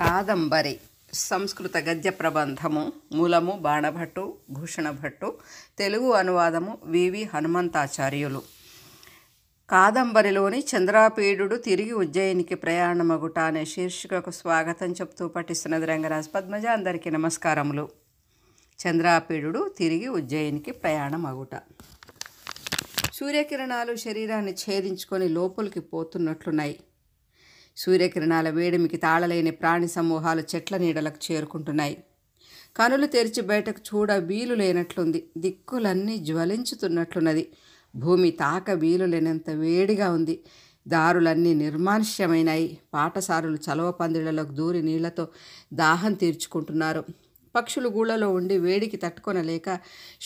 కాదంబరి సంస్కృత గద్య ప్రబంధము మూలము బాణభట్టు భూషణభట్టు తెలుగు అనువాదము వివి హనుమంతాచార్యులు కాదంబరిలోని చంద్రాపీడు తిరిగి ఉజ్జయినికి ప్రయాణమగుట అనే శీర్షికకు స్వాగతం చెప్తూ పఠిస్తున్నది రంగరాజ్ పద్మజ అందరికీ నమస్కారములు చంద్రాపీడుడు తిరిగి ఉజ్జయినికి ప్రయాణమగుట సూర్యకిరణాలు శరీరాన్ని ఛేదించుకొని లోపలికి పోతున్నట్లున్నాయి సూర్యకిరణాల వేడిమికి తాళలేని ప్రాణి సమూహాలు చెట్ల నీడలకు చేరుకుంటున్నాయి కనులు తెరిచి బయటకు చూడ వీలు లేనట్లుంది దిక్కులన్నీ జ్వలించుతున్నట్లున్నది భూమి తాక వీలు లేనంత వేడిగా ఉంది దారులన్నీ నిర్మానుష్యమైనాయి పాఠశాలలు చలవ పందిళ్లలోకి దూరి నీళ్లతో దాహం తీర్చుకుంటున్నారు పక్షులు గూళ్ళలో ఉండి వేడికి తట్టుకొనలేక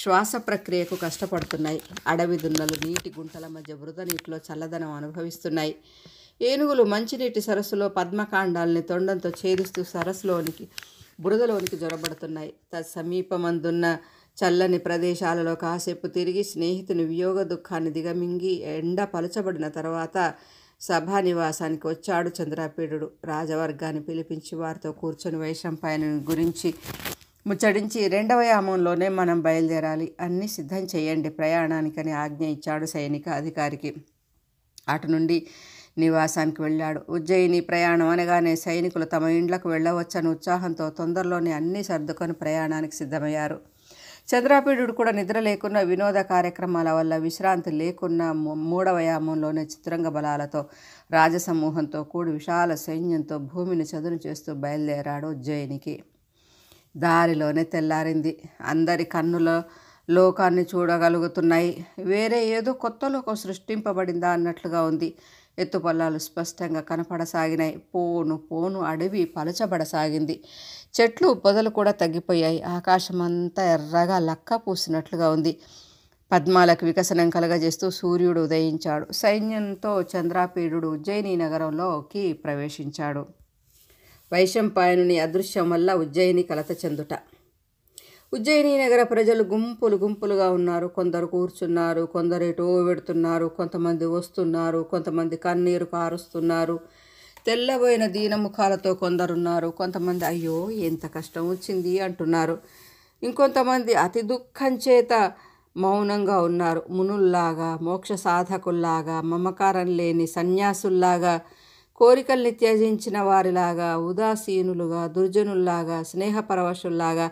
శ్వాస ప్రక్రియకు కష్టపడుతున్నాయి అడవి దున్నలు నీటి గుంటల మధ్య బురద నీటిలో చల్లదనం అనుభవిస్తున్నాయి ఏనుగులు మంచినీటి సరస్సులో పద్మకాండాల్ని తొండంతో ఛేదిస్తూ సరస్సులోనికి బురదలోనికి జొరబడుతున్నాయి సమీపమందున్న చల్లని ప్రదేశాలలో కాసేపు తిరిగి స్నేహితుని వియోగ దుఃఖాన్ని దిగమింగి ఎండ పలచబడిన తర్వాత సభా నివాసానికి వచ్చాడు చంద్రపీడు రాజవర్గాన్ని పిలిపించి వారితో కూర్చొని వైశంపాయన గురించి ముచ్చడించి రెండవ యామంలోనే మనం బయలుదేరాలి అన్నీ సిద్ధం చేయండి ప్రయాణానికని ఆజ్ఞ ఇచ్చాడు సైనిక అధికారికి అటు నుండి నివాసానికి వెళ్ళాడు ఉజ్జయిని ప్రయాణం అనగానే సైనికులు తమ ఇండ్లకు వెళ్ళవచ్చని ఉత్సాహంతో తొందరలోనే అన్నీ సర్దుకొని ప్రయాణానికి సిద్ధమయ్యారు చంద్రాపీడు కూడా నిద్ర లేకున్నా వినోద కార్యక్రమాల వల్ల విశ్రాంతి లేకున్నా మూడవయామంలోనే చిత్రంగ బలాలతో రాజసమూహంతో కూడి విశాల సైన్యంతో భూమిని చదును చేస్తూ బయలుదేరాడు ఉజ్జయినికి దారిలోనే తెల్లారింది అందరి కన్నులో లోకాన్ని చూడగలుగుతున్నాయి వేరే ఏదో కొత్త లోకం సృష్టింపబడిందా అన్నట్లుగా ఉంది ఎత్తుపల్లాలు స్పష్టంగా కనపడసాగినాయి పోను పోను అడవి పలచబడసాగింది చెట్లు పొదలు కూడా తగ్గిపోయాయి ఆకాశమంతా ఎర్రగా లక్క పూసినట్లుగా ఉంది పద్మాలకు వికసనం కలగజేస్తూ సూర్యుడు ఉదయించాడు సైన్యంతో చంద్రాపీడు ఉజ్జయిని నగరంలోకి ప్రవేశించాడు వైశంపాయనుని అదృశ్యం వల్ల ఉజ్జయిని కలత చెందుట ఉజ్జయిని నగర ప్రజలు గుంపులు గుంపులుగా ఉన్నారు కొందరు కూర్చున్నారు కొందరు ఎటో పెడుతున్నారు కొంతమంది వస్తున్నారు కొంతమంది కన్నీరు కారుస్తున్నారు తెల్లబోయిన దీనముఖాలతో కొందరున్నారు కొంతమంది అయ్యో ఎంత కష్టం వచ్చింది అంటున్నారు ఇంకొంతమంది అతి దుఃఖం చేత మౌనంగా ఉన్నారు మునుల్లాగా మోక్ష సాధకుల్లాగా మమకారం లేని సన్యాసుల్లాగా కోరికల్ని త్యజించిన వారిలాగా ఉదాసీనులుగా దుర్జనుల్లాగా స్నేహపరవశుల్లాగా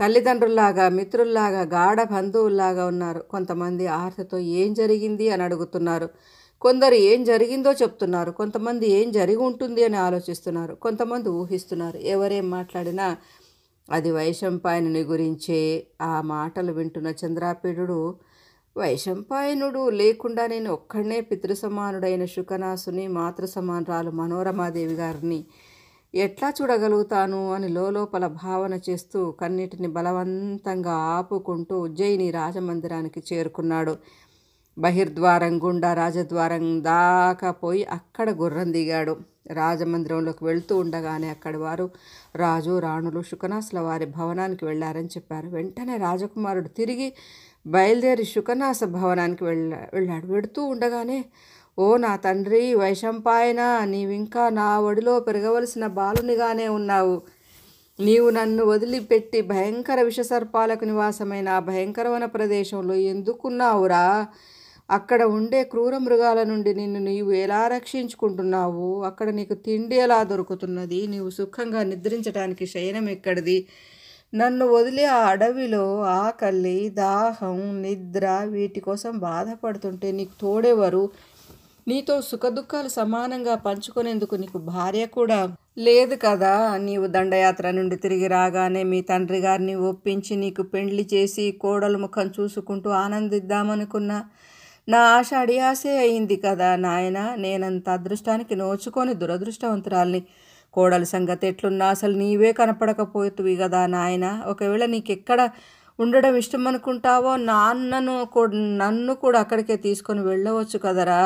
తల్లిదండ్రుల్లాగా మిత్రుల్లాగా గాఢ బంధువుల్లాగా ఉన్నారు కొంతమంది ఆర్తతో ఏం జరిగింది అని అడుగుతున్నారు కొందరు ఏం జరిగిందో చెప్తున్నారు కొంతమంది ఏం జరిగి ఉంటుంది అని ఆలోచిస్తున్నారు కొంతమంది ఊహిస్తున్నారు ఎవరేం మాట్లాడినా అది వైశంపాయనుని గురించే ఆ మాటలు వింటున్న చంద్రాపీడు వైశంపాయనుడు లేకుండా నేను ఒక్కడనే పితృసమానుడైన శుకనాసుని మాతృ సమానురాలు మనోరమాదేవి గారిని ఎట్లా చూడగలుగుతాను అని లోపల భావన చేస్తూ కన్నీటిని బలవంతంగా ఆపుకుంటూ ఉజ్జయిని రాజమందిరానికి చేరుకున్నాడు బహిర్ద్వారం గుండా రాజద్వారం దాకా పోయి అక్కడ గుర్రం దిగాడు రాజమందిరంలోకి వెళ్తూ ఉండగానే అక్కడి వారు రాజు రాణులు శుకనాసుల వారి భవనానికి వెళ్ళారని చెప్పారు వెంటనే రాజకుమారుడు తిరిగి బయలుదేరి శుకనాస భవనానికి వెళ్ళా వెళ్ళాడు వెడుతూ ఉండగానే ఓ నా తండ్రి వైశంపాయన నీవింకా నా ఒడిలో పెరగవలసిన బాలునిగానే ఉన్నావు నీవు నన్ను వదిలిపెట్టి భయంకర విషసర్పాలకు నివాసమైన ఆ భయంకరమైన ప్రదేశంలో ఎందుకున్నావురా అక్కడ ఉండే క్రూర మృగాల నుండి నిన్ను నీవు ఎలా రక్షించుకుంటున్నావు అక్కడ నీకు తిండి ఎలా దొరుకుతున్నది నీవు సుఖంగా నిద్రించడానికి శయనం ఎక్కడిది నన్ను వదిలి ఆ అడవిలో ఆకలి దాహం నిద్ర వీటి కోసం బాధపడుతుంటే నీకు తోడేవారు నీతో సుఖదుఖాలు సమానంగా పంచుకునేందుకు నీకు భార్య కూడా లేదు కదా నీవు దండయాత్ర నుండి తిరిగి రాగానే మీ తండ్రి గారిని ఒప్పించి నీకు పెండ్లి చేసి కోడలు ముఖం చూసుకుంటూ ఆనందిద్దామనుకున్నా నా ఆశ అడియాసే అయింది కదా నాయన నేనంత అదృష్టానికి నోచుకొని దురదృష్టవంతురాల్ని కోడలి సంగతి ఎట్లున్నా అసలు నీవే కనపడకపోతువి కదా నాయన ఒకవేళ నీకెక్కడ ఉండడం ఇష్టం అనుకుంటావో నాన్నను నన్ను కూడా అక్కడికే తీసుకొని వెళ్ళవచ్చు కదరా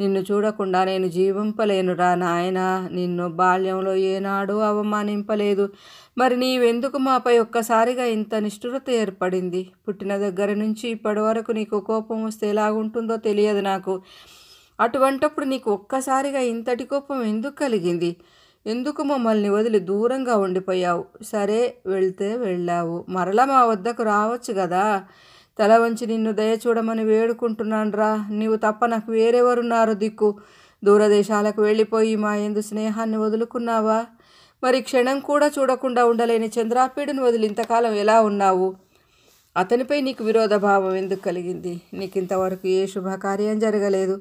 నిన్ను చూడకుండా నేను జీవింపలేనురా నాయన నిన్ను బాల్యంలో ఏనాడు అవమానింపలేదు మరి నీవెందుకు మాపై ఒక్కసారిగా ఇంత నిష్ఠురత ఏర్పడింది పుట్టిన దగ్గర నుంచి ఇప్పటి వరకు నీకు కోపం వస్తే ఎలాగుంటుందో తెలియదు నాకు అటువంటప్పుడు నీకు ఒక్కసారిగా ఇంతటి కోపం ఎందుకు కలిగింది ఎందుకు మమ్మల్ని వదిలి దూరంగా ఉండిపోయావు సరే వెళ్తే వెళ్ళావు మరలా మా వద్దకు రావచ్చు కదా తల వంచి నిన్ను దయచూడమని వేడుకుంటున్నాను రా నీవు తప్ప నాకు వేరెవరున్నారు దిక్కు దూరదేశాలకు వెళ్ళిపోయి మా ఎందు స్నేహాన్ని వదులుకున్నావా మరి క్షణం కూడా చూడకుండా ఉండలేని చంద్రాపీడును వదిలి ఇంతకాలం ఎలా ఉన్నావు అతనిపై నీకు విరోధ భావం ఎందుకు కలిగింది నీకింతవరకు ఏ శుభకార్యం జరగలేదు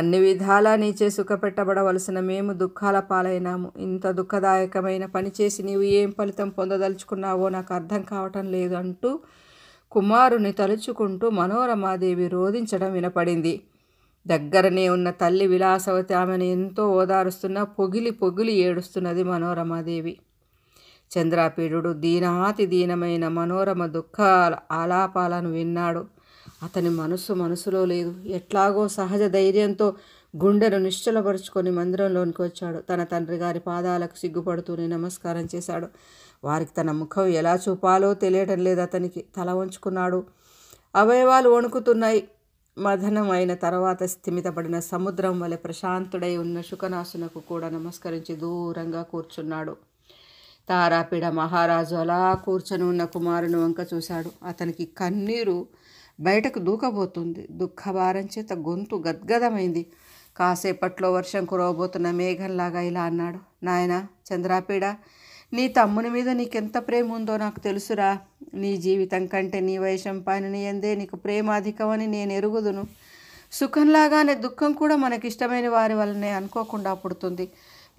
అన్ని విధాలా నీచే సుఖపెట్టబడవలసిన మేము దుఃఖాల పాలైనాము ఇంత దుఃఖదాయకమైన పని చేసి నీవు ఏం ఫలితం పొందదలుచుకున్నావో నాకు అర్థం కావటం లేదు అంటూ కుమారుని తలుచుకుంటూ మనోరమాదేవి రోధించడం వినపడింది దగ్గరనే ఉన్న తల్లి విలాసవతి ఆమెను ఎంతో ఓదారుస్తున్న పొగిలి పొగిలి ఏడుస్తున్నది మనోరమాదేవి చంద్రాపీడు దీనాతి దీనమైన మనోరమ దుఃఖ ఆలాపాలను విన్నాడు అతని మనసు మనసులో లేదు ఎట్లాగో సహజ ధైర్యంతో గుండెను నిశ్చలపరుచుకొని మందిరంలోనికి వచ్చాడు తన తండ్రి గారి పాదాలకు సిగ్గుపడుతూనే నమస్కారం చేశాడు వారికి తన ముఖం ఎలా చూపాలో తెలియటం లేదు అతనికి తల వంచుకున్నాడు అవయవాలు వణుకుతున్నాయి అయిన తర్వాత స్థిమితపడిన సముద్రం వలె ప్రశాంతుడై ఉన్న శుకనాసునకు కూడా నమస్కరించి దూరంగా కూర్చున్నాడు తారాపీడ మహారాజు అలా కూర్చొని ఉన్న కుమారుని వంక చూశాడు అతనికి కన్నీరు బయటకు దూకబోతుంది దుఃఖభారం చేత గొంతు గద్గదమైంది కాసేపట్లో వర్షం కురవబోతున్న మేఘంలాగా ఇలా అన్నాడు నాయన చంద్రాపీడ నీ తమ్ముని మీద నీకెంత ప్రేమ ఉందో నాకు తెలుసురా నీ జీవితం కంటే నీ పైన నీ ఎందే నీకు ప్రేమ అధికమని నేను ఎరుగుదును సుఖంలాగానే దుఃఖం కూడా మనకిష్టమైన వారి వల్లనే అనుకోకుండా పుడుతుంది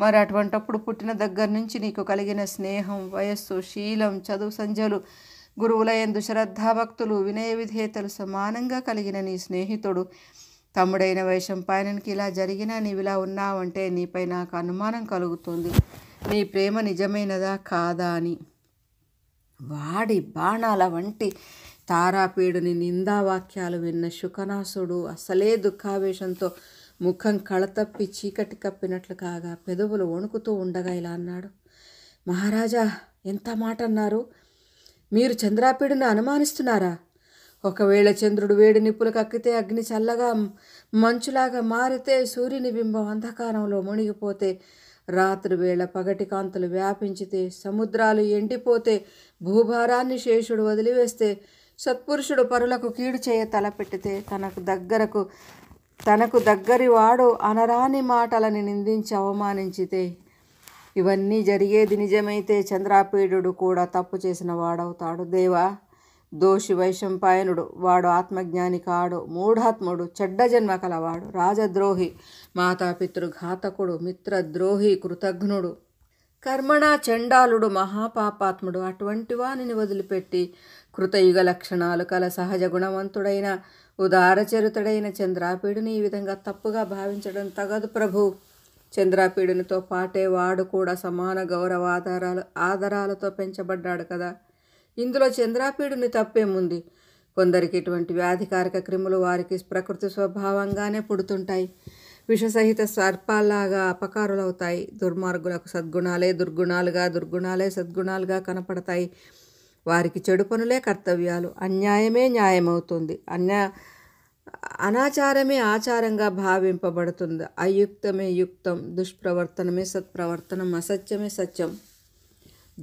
మరి అటువంటప్పుడు పుట్టిన దగ్గర నుంచి నీకు కలిగిన స్నేహం వయస్సు శీలం చదువు సంజలు గురువులయందు శ్రద్ధాభక్తులు వినయ విధేయతలు సమానంగా కలిగిన నీ స్నేహితుడు తమ్ముడైన వైశంపాయనకి ఇలా జరిగినా నీవిలా ఉన్నావంటే నీపై నాకు అనుమానం కలుగుతుంది నీ ప్రేమ నిజమైనదా కాదా అని వాడి బాణాల వంటి తారాపీడుని నిందావాక్యాలు విన్న శుకనాసుడు అసలే దుఃఖావేశంతో ముఖం కళతప్పి చీకటి కప్పినట్లు కాగా పెదవులు వణుకుతూ ఉండగా ఇలా అన్నాడు మహారాజా ఎంత మాట అన్నారు మీరు చంద్రాపీడును అనుమానిస్తున్నారా ఒకవేళ చంద్రుడు వేడి నిప్పులు కక్కితే అగ్ని చల్లగా మంచులాగా మారితే సూర్యుని బింబం అంధకారంలో మునిగిపోతే రాత్రి వేళ పగటి కాంతులు వ్యాపించితే సముద్రాలు ఎండిపోతే భూభారాన్ని శేషుడు వదిలివేస్తే సత్పురుషుడు పరులకు కీడు చేయ తలపెట్టితే తనకు దగ్గరకు తనకు దగ్గరి వాడు అనరాని మాటలని నిందించి అవమానించితే ఇవన్నీ జరిగేది నిజమైతే చంద్రాపీడు కూడా తప్పు చేసిన వాడవుతాడు దేవా దోషి వైశంపాయనుడు వాడు ఆత్మజ్ఞాని కాడు మూఢాత్ముడు చెడ్డ జన్మ కలవాడు రాజద్రోహి మాతాపితృఘాతకుడు మిత్రద్రోహి కృతఘ్నుడు కర్మణ చండాలుడు మహాపాపాత్ముడు అటువంటి వానిని వదిలిపెట్టి కృతయుగ లక్షణాలు కల సహజ గుణవంతుడైన ఉదారచరితుడైన చంద్రాపీడుని ఈ విధంగా తప్పుగా భావించడం తగదు ప్రభు చంద్రాపీడునితో పాటే వాడు కూడా సమాన గౌరవ ఆధారాలు ఆధారాలతో పెంచబడ్డాడు కదా ఇందులో చంద్రాపీడుని తప్పేముంది కొందరికి ఇటువంటి వ్యాధికారక క్రిములు వారికి ప్రకృతి స్వభావంగానే పుడుతుంటాయి విషసహిత సర్పాల్లాగా అపకారులవుతాయి దుర్మార్గులకు సద్గుణాలే దుర్గుణాలుగా దుర్గుణాలే సద్గుణాలుగా కనపడతాయి వారికి చెడు పనులే కర్తవ్యాలు అన్యాయమే న్యాయమవుతుంది అన్యా అనాచారమే ఆచారంగా భావింపబడుతుంది అయుక్తమే యుక్తం దుష్ప్రవర్తనమే సత్ప్రవర్తనం అసత్యమే సత్యం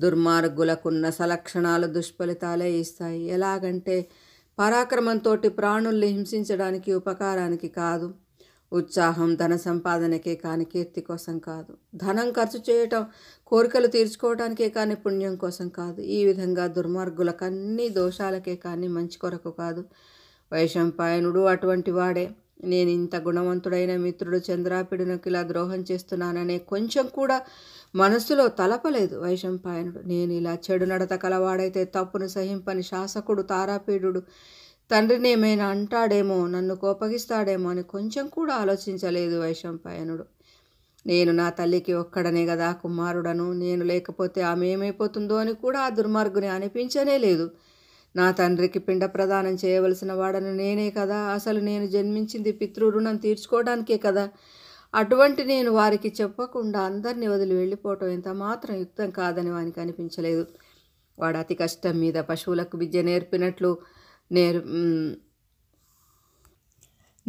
దుర్మార్గులకున్న సలక్షణాలు దుష్ఫలితాలే ఇస్తాయి ఎలాగంటే పరాక్రమంతో ప్రాణుల్ని హింసించడానికి ఉపకారానికి కాదు ఉత్సాహం ధన సంపాదనకే కానీ కీర్తి కోసం కాదు ధనం ఖర్చు చేయటం కోరికలు తీర్చుకోవడానికే కానీ పుణ్యం కోసం కాదు ఈ విధంగా దుర్మార్గులకన్నీ అన్ని దోషాలకే కానీ మంచి కొరకు కాదు వైశంపాయనుడు అటువంటి వాడే నేను ఇంత గుణవంతుడైన మిత్రుడు చంద్రాపిడునకు ఇలా ద్రోహం చేస్తున్నాననే కొంచెం కూడా మనసులో తలపలేదు వైశంపాయనుడు నేను ఇలా చెడు నడత కలవాడైతే తప్పును సహింపని శాసకుడు తారాపీడు తండ్రినేమైనా అంటాడేమో నన్ను కోపగిస్తాడేమో అని కొంచెం కూడా ఆలోచించలేదు వైశంపాయనుడు నేను నా తల్లికి ఒక్కడనే కదా కుమారుడను నేను లేకపోతే ఆమె ఏమైపోతుందో అని కూడా ఆ దుర్మార్గుని అనిపించనే లేదు నా తండ్రికి పిండ ప్రదానం చేయవలసిన వాడను నేనే కదా అసలు నేను జన్మించింది పితృ రుణం తీర్చుకోవడానికే కదా అటువంటి నేను వారికి చెప్పకుండా అందరినీ వదిలి వెళ్ళిపోవటం ఎంత మాత్రం యుక్తం కాదని వానికి అనిపించలేదు వాడు అతి కష్టం మీద పశువులకు విద్య నేర్పినట్లు నేర్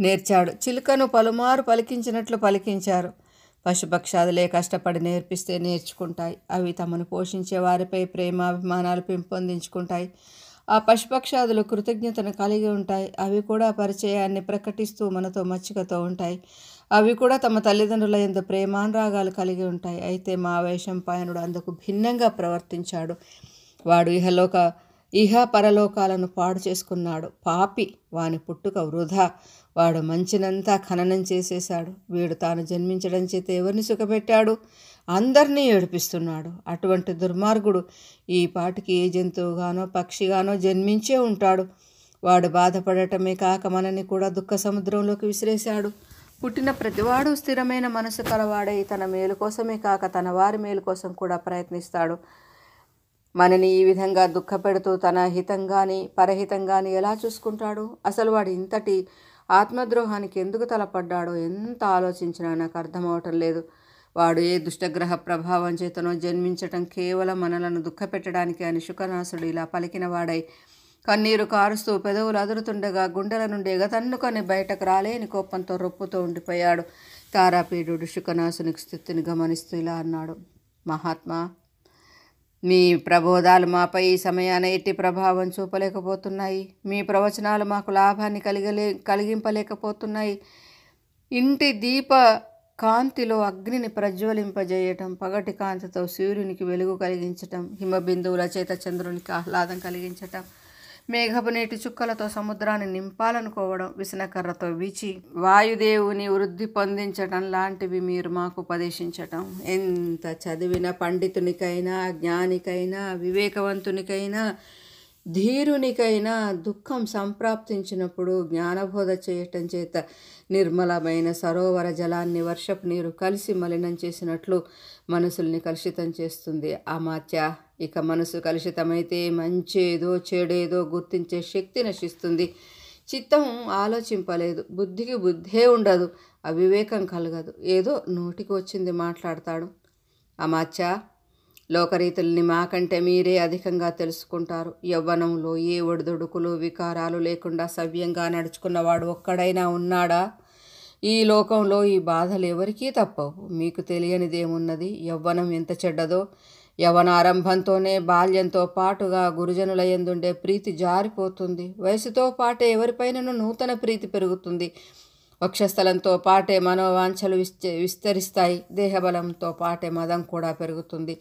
నేర్చాడు చిలుకను పలుమారు పలికించినట్లు పలికించారు పశుపక్షాదులే కష్టపడి నేర్పిస్తే నేర్చుకుంటాయి అవి తమను పోషించే వారిపై ప్రేమాభిమానాలు పెంపొందించుకుంటాయి ఆ పశుపక్షాదులు కృతజ్ఞతను కలిగి ఉంటాయి అవి కూడా పరిచయాన్ని ప్రకటిస్తూ మనతో మచ్చికతో ఉంటాయి అవి కూడా తమ తల్లిదండ్రుల ఎందు ప్రేమానురాగాలు కలిగి ఉంటాయి అయితే మా వేషం పాయనుడు అందుకు భిన్నంగా ప్రవర్తించాడు వాడు ఇహలోక ఇహ పరలోకాలను పాడు చేసుకున్నాడు పాపి వాని పుట్టుక వృధా వాడు మంచినంతా ఖననం చేసేశాడు వీడు తాను జన్మించడం చేత ఎవరిని సుఖపెట్టాడు అందరినీ ఏడిపిస్తున్నాడు అటువంటి దుర్మార్గుడు ఈ పాటికి ఏ జంతువుగానో పక్షిగానో జన్మించే ఉంటాడు వాడు బాధపడటమే కాక మనని కూడా దుఃఖ సముద్రంలోకి విసిరేశాడు పుట్టిన ప్రతివాడు స్థిరమైన మనసు కలవాడై తన మేలు కోసమే కాక తన వారి మేలు కోసం కూడా ప్రయత్నిస్తాడు మనని ఈ విధంగా దుఃఖపెడుతూ తన హితంగాని పరహితంగాని ఎలా చూసుకుంటాడు అసలు వాడు ఇంతటి ఆత్మద్రోహానికి ఎందుకు తలపడ్డాడో ఎంత ఆలోచించినా నాకు అర్థమవటం లేదు వాడు ఏ దుష్టగ్రహ ప్రభావం చేతనో జన్మించటం కేవలం మనలను దుఃఖపెట్టడానికి అని శుకనాసుడు ఇలా పలికినవాడై కన్నీరు కారుస్తూ పెదవులు అదురుతుండగా గుండెల నుండి ఎగతన్నుకొని బయటకు రాలేని కోపంతో రొప్పుతో ఉండిపోయాడు తారాపీడు శుకనాసుని స్థితిని గమనిస్తూ ఇలా అన్నాడు మహాత్మా మీ ప్రబోధాలు మాపై ఈ సమయాన ఎట్టి ప్రభావం చూపలేకపోతున్నాయి మీ ప్రవచనాలు మాకు లాభాన్ని కలిగలే కలిగింపలేకపోతున్నాయి ఇంటి దీప కాంతిలో అగ్నిని ప్రజ్వలింపజేయటం పగటి కాంతితో సూర్యునికి వెలుగు కలిగించటం హిమబిందువుల చేత చంద్రునికి ఆహ్లాదం కలిగించటం మేఘపు నీటి చుక్కలతో సముద్రాన్ని నింపాలనుకోవడం విసనకర్రతో విచి వాయుదేవుని వృద్ధి పొందించటం లాంటివి మీరు మాకు ఉపదేశించటం ఎంత చదివిన పండితునికైనా జ్ఞానికైనా వివేకవంతునికైనా ధీరునికైనా దుఃఖం సంప్రాప్తించినప్పుడు జ్ఞానబోధ చేయటం చేత నిర్మలమైన సరోవర జలాన్ని వర్షపు నీరు కలిసి మలినం చేసినట్లు మనసుల్ని కలుషితం చేస్తుంది అమాత్య ఇక మనసు కలుషితమైతే మంచేదో చెడేదో గుర్తించే శక్తి నశిస్తుంది చిత్తం ఆలోచింపలేదు బుద్ధికి బుద్ధే ఉండదు అవివేకం కలగదు ఏదో నోటికి వచ్చింది మాట్లాడతాడు అమాత్య లోకరీతుల్ని మాకంటే మీరే అధికంగా తెలుసుకుంటారు యవ్వనంలో ఏ ఒడిదుడుకులు వికారాలు లేకుండా సవ్యంగా నడుచుకున్నవాడు ఒక్కడైనా ఉన్నాడా ఈ లోకంలో ఈ బాధలు ఎవరికీ తప్పవు మీకు తెలియనిదేమున్నది యవ్వనం ఎంత చెడ్డదో యవనారంభంతోనే బాల్యంతో పాటుగా గురుజనుల ఎందుండే ప్రీతి జారిపోతుంది వయసుతో పాటే ఎవరిపైన నూతన ప్రీతి పెరుగుతుంది వక్షస్థలంతో పాటే మనోవాంఛలు విస్తరిస్తాయి దేహబలంతో పాటే మదం కూడా పెరుగుతుంది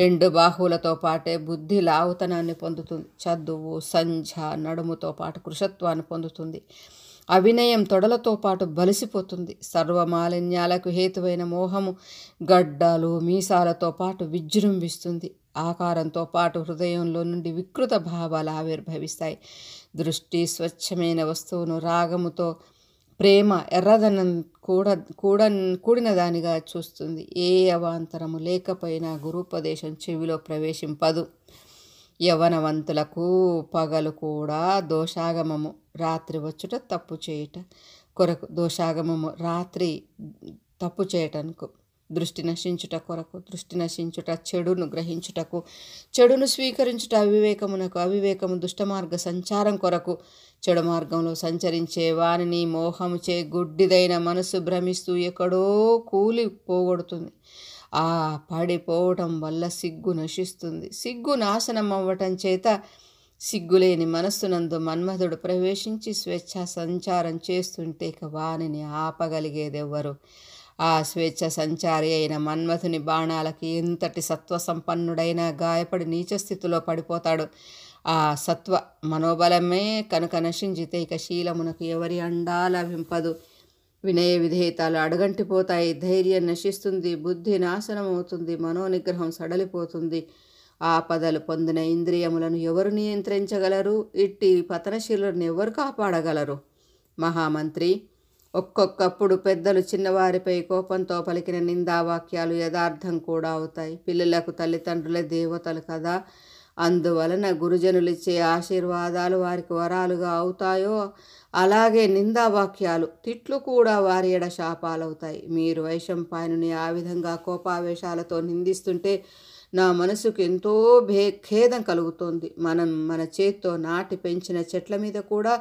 రెండు బాహువులతో పాటే బుద్ధి లావుతనాన్ని పొందుతుంది చదువు సంధ్య నడుముతో పాటు కృషత్వాన్ని పొందుతుంది అవినయం తొడలతో పాటు బలిసిపోతుంది సర్వమాలిన్యాలకు హేతువైన మోహము గడ్డలు మీసాలతో పాటు విజృంభిస్తుంది ఆకారంతో పాటు హృదయంలో నుండి వికృత భావాలు ఆవిర్భవిస్తాయి దృష్టి స్వచ్ఛమైన వస్తువును రాగముతో ప్రేమ ఎర్రదనం కూడ కూడ కూడిన దానిగా చూస్తుంది ఏ అవాంతరము లేకపోయినా గురుపదేశం చెవిలో ప్రవేశింపదు యవనవంతులకు పగలు కూడా దోషాగమము రాత్రి వచ్చుట తప్పు చేయట కొరకు దోషాగమము రాత్రి తప్పు చేయటంకు దృష్టి నశించుట కొరకు దృష్టి నశించుట చెడును గ్రహించుటకు చెడును స్వీకరించుట అవివేకమునకు అవివేకము దుష్టమార్గ సంచారం కొరకు చెడు మార్గంలో సంచరించే వారిని చే గుడ్డిదైన మనసు భ్రమిస్తూ ఎక్కడో కూలి పోగొడుతుంది ఆ పడిపోవటం వల్ల సిగ్గు నశిస్తుంది సిగ్గు నాశనం అవ్వటం చేత సిగ్గులేని మనస్సునందు మన్మధుడు ప్రవేశించి స్వేచ్ఛ సంచారం చేస్తుంటే ఇక వానిని ఆపగలిగేదెవ్వరు ఆ స్వేచ్ఛ సంచారి అయిన మన్మథుని బాణాలకి ఎంతటి సత్వ సంపన్నుడైనా గాయపడి నీచస్థితిలో పడిపోతాడు ఆ సత్వ మనోబలమే కనుక నశించితే ఇక శీలమునకు ఎవరి అండా లభింపదు వినయ విధేయతలు అడగంటిపోతాయి ధైర్యం నశిస్తుంది బుద్ధి నాశనమవుతుంది మనోనిగ్రహం సడలిపోతుంది ఆపదలు పొందిన ఇంద్రియములను ఎవరు నియంత్రించగలరు ఇట్టి పతనశీలులను ఎవరు కాపాడగలరు మహామంత్రి ఒక్కొక్కప్పుడు పెద్దలు చిన్నవారిపై కోపంతో పలికిన నిందావాక్యాలు యథార్థం కూడా అవుతాయి పిల్లలకు తల్లిదండ్రులే దేవతలు కదా అందువలన గురుజనులిచ్చే ఆశీర్వాదాలు వారికి వరాలుగా అవుతాయో అలాగే నిందావాక్యాలు తిట్లు కూడా వారి ఎడ శాపాలవుతాయి మీరు వైశంపాయనుని ఆ విధంగా కోపావేశాలతో నిందిస్తుంటే నా మనసుకు ఎంతో భే ఖేదం కలుగుతోంది మనం మన చేత్తో నాటి పెంచిన చెట్ల మీద కూడా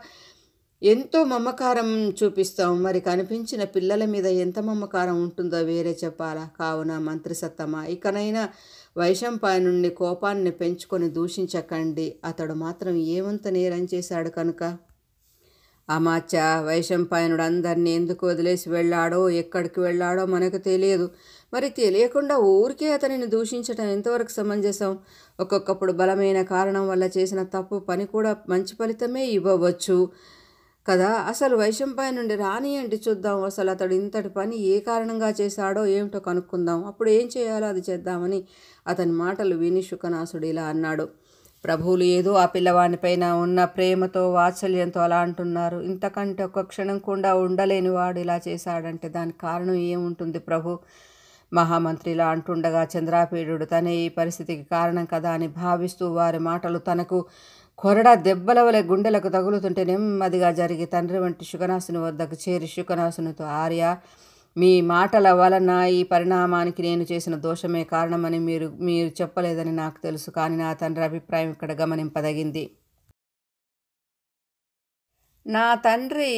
ఎంతో మమకారం చూపిస్తాం మరి కనిపించిన పిల్లల మీద ఎంత మమకారం ఉంటుందో వేరే చెప్పాలా కావున మంత్రి సత్తమ్మ ఇకనైనా వైశంపాయనుణ్ణి కోపాన్ని పెంచుకొని దూషించకండి అతడు మాత్రం ఏమంత నేరం చేశాడు కనుక అమాచ వైశంపాయనుడు అందరినీ ఎందుకు వదిలేసి వెళ్ళాడో ఎక్కడికి వెళ్ళాడో మనకు తెలియదు మరి తెలియకుండా ఊరికే అతనిని దూషించడం ఎంతవరకు సమంజసం ఒక్కొక్కప్పుడు బలమైన కారణం వల్ల చేసిన తప్పు పని కూడా మంచి ఫలితమే ఇవ్వవచ్చు కదా అసలు వైశంపాయ నుండి రాని ఏంటి చూద్దాం అసలు అతడు ఇంతటి పని ఏ కారణంగా చేశాడో ఏమిటో కనుక్కుందాం అప్పుడు ఏం చేయాలో అది చేద్దామని అతని మాటలు విని శుకనాసుడు ఇలా అన్నాడు ప్రభువులు ఏదో ఆ పిల్లవానిపైన ఉన్న ప్రేమతో వాత్సల్యంతో అలా అంటున్నారు ఇంతకంటే ఒక్క క్షణం కూడా ఉండలేని వాడు ఇలా చేశాడంటే దానికి కారణం ఏముంటుంది ప్రభు మహామంత్రి ఇలా అంటుండగా చంద్రాపీడు తనే ఈ పరిస్థితికి కారణం కదా అని భావిస్తూ వారి మాటలు తనకు కొరడా దెబ్బల వలె గుండెలకు తగులుతుంటే నెమ్మదిగా జరిగి తండ్రి వంటి శుకనాసుని వద్దకు చేరి శుకనాసునితో ఆర్య మీ మాటల వలన ఈ పరిణామానికి నేను చేసిన దోషమే కారణమని మీరు మీరు చెప్పలేదని నాకు తెలుసు కానీ నా తండ్రి అభిప్రాయం ఇక్కడ గమనింపదగింది నా తండ్రి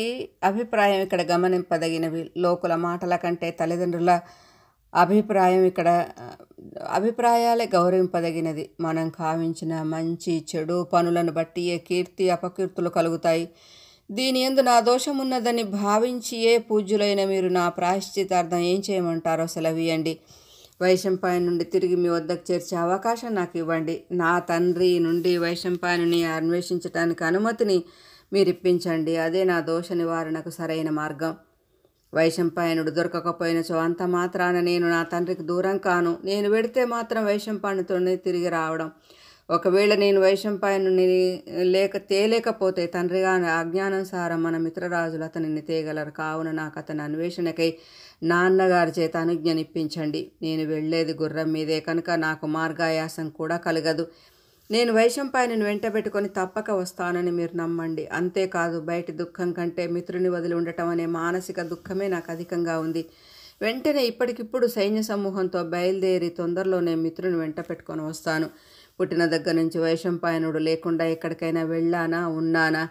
అభిప్రాయం ఇక్కడ గమనింపదగినవి లోకుల మాటల కంటే తల్లిదండ్రుల అభిప్రాయం ఇక్కడ అభిప్రాయాలే గౌరవింపదగినది మనం కావించిన మంచి చెడు పనులను బట్టి ఏ కీర్తి అపకీర్తులు కలుగుతాయి దీని ఎందు నా దోషమున్నదని ఏ పూజ్యులైన మీరు నా ప్రాశ్చితార్థం ఏం చేయమంటారో సెలవీయండి వైశంపాయ నుండి తిరిగి మీ వద్దకు చేర్చే అవకాశం నాకు ఇవ్వండి నా తండ్రి నుండి వైశంపాయని అన్వేషించటానికి అనుమతిని మీరు ఇప్పించండి అదే నా దోష నివారణకు సరైన మార్గం వైశంపాయనుడు దొరకకపోయినచో అంత మాత్రాన నేను నా తండ్రికి దూరం కాను నేను వెడితే మాత్రం వైశంపాయనుతోనే తిరిగి రావడం ఒకవేళ నేను వైశంపాయను లేక తేలేకపోతే తండ్రిగా అజ్ఞానానుసారం మన మిత్రరాజులు అతనిని తేగలరు కావున నాకు అతని అన్వేషణకై నాన్నగారి చేత అనుజ్ఞనిప్పించండి నేను వెళ్ళేది గుర్రం మీదే కనుక నాకు మార్గాయాసం కూడా కలగదు నేను వైశంపాయనను వెంటబెట్టుకొని తప్పక వస్తానని మీరు నమ్మండి అంతేకాదు బయటి దుఃఖం కంటే మిత్రుని వదిలి ఉండటం అనే మానసిక దుఃఖమే నాకు అధికంగా ఉంది వెంటనే ఇప్పటికిప్పుడు సైన్య సమూహంతో బయలుదేరి తొందరలోనే మిత్రుని వెంట పెట్టుకొని వస్తాను పుట్టిన దగ్గర నుంచి వైశంపాయనుడు లేకుండా ఎక్కడికైనా వెళ్ళానా ఉన్నానా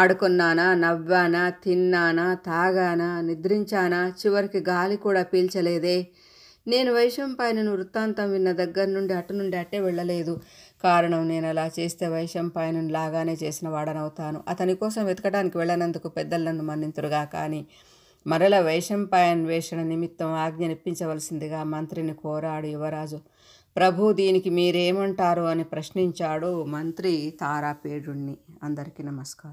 ఆడుకున్నానా నవ్వానా తిన్నానా తాగానా నిద్రించానా చివరికి గాలి కూడా పీల్చలేదే నేను వైశంపాయనను వృత్తాంతం విన్న దగ్గర నుండి అటు నుండి అట్టే వెళ్ళలేదు కారణం నేను అలా చేస్తే వైశంపాయను లాగానే చేసిన వాడనవుతాను అతని కోసం వెతకడానికి వెళ్ళనందుకు పెద్దలు నన్ను మన్నింతురుగా కానీ మరల వేషణ నిమిత్తం ఆజ్ఞనిప్పించవలసిందిగా మంత్రిని కోరాడు యువరాజు ప్రభు దీనికి మీరేమంటారు అని ప్రశ్నించాడు మంత్రి తారాపేడుణ్ణి అందరికీ నమస్కారం